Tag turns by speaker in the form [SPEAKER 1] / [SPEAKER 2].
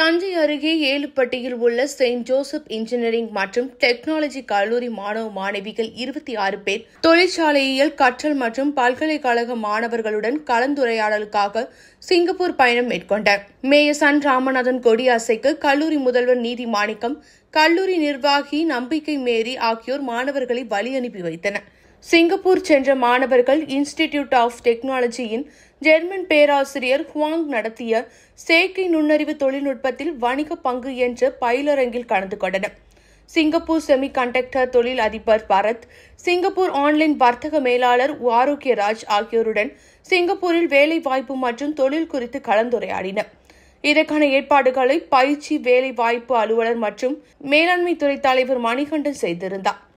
[SPEAKER 1] தஞ்சை அருகே ஏழுப்பட்டியில் உள்ள செயின்ட் ஜோசப் இன்ஜினியரிங் மற்றும் டெக்னாலஜி கல்லூரி மாணவ மாணவிகள் இருபத்தி ஆறு பேர் தொழிற்சாலையில் கற்றல் மற்றும் பல்கலைக்கழக மாணவர்களுடன் கலந்துரையாடலுக்காக சிங்கப்பூர் பயணம் மேற்கொண்டார் மேயர் சன் ராமநாதன் கொடியாசைக்கு கல்லூரி முதல்வர் நீதி மாணிக்கம் கல்லூரி நிர்வாகி நம்பிக்கை மேரி ஆகியோர் மாணவர்களை வழி அனுப்பி வைத்தனர் சிங்கப்பூர் சென்ற மாணவர்கள் இன்ஸ்டிடியூட் ஆஃப் டெக்னாலஜியின் ஜெர்மன் பேராசிரியர் ஹுவாங் நடத்திய செயற்கை நுண்ணறிவு தொழில்நுட்பத்தில் வணிக பங்கு என்ற பயிலரங்கில் கலந்து கொண்டனர் சிங்கப்பூர் செமி கண்டக்டர் தொழில் அதிபர் பரத் சிங்கப்பூர் ஆன்லைன் வர்த்தக மேலாளர் ஆரோக்கியராஜ் ஆகியோருடன் சிங்கப்பூரில் வேலைவாய்ப்பு மற்றும் தொழில் குறித்து கலந்துரையாடினர் இதற்கான ஏற்பாடுகளை பயிற்சி வேலைவாய்ப்பு அலுவலர் மற்றும் மேலாண்மை துறை தலைவர் மணிகண்டன் செய்திருந்தார்